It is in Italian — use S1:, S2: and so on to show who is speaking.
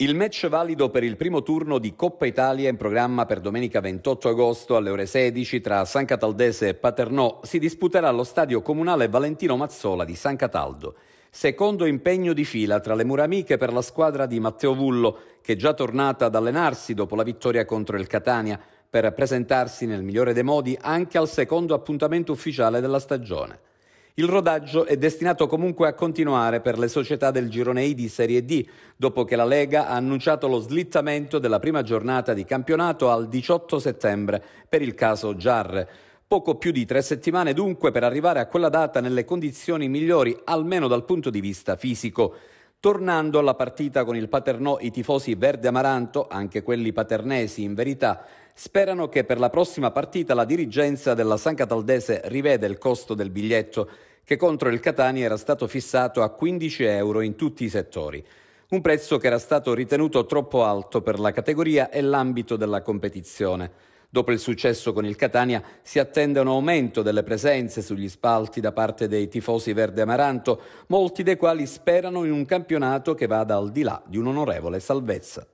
S1: Il match valido per il primo turno di Coppa Italia in programma per domenica 28 agosto alle ore 16 tra San Cataldese e Paternò si disputerà allo stadio comunale Valentino Mazzola di San Cataldo. Secondo impegno di fila tra le muramiche per la squadra di Matteo Vullo, che è già tornata ad allenarsi dopo la vittoria contro il Catania, per presentarsi nel migliore dei modi anche al secondo appuntamento ufficiale della stagione. Il rodaggio è destinato comunque a continuare per le società del girone I di Serie D, dopo che la Lega ha annunciato lo slittamento della prima giornata di campionato al 18 settembre per il caso Giarre. Poco più di tre settimane dunque per arrivare a quella data nelle condizioni migliori, almeno dal punto di vista fisico. Tornando alla partita con il Paternò, i tifosi verde amaranto, anche quelli paternesi in verità, sperano che per la prossima partita la dirigenza della San Cataldese riveda il costo del biglietto che contro il Catania era stato fissato a 15 euro in tutti i settori. Un prezzo che era stato ritenuto troppo alto per la categoria e l'ambito della competizione. Dopo il successo con il Catania si attende un aumento delle presenze sugli spalti da parte dei tifosi verde amaranto, molti dei quali sperano in un campionato che vada al di là di un'onorevole salvezza.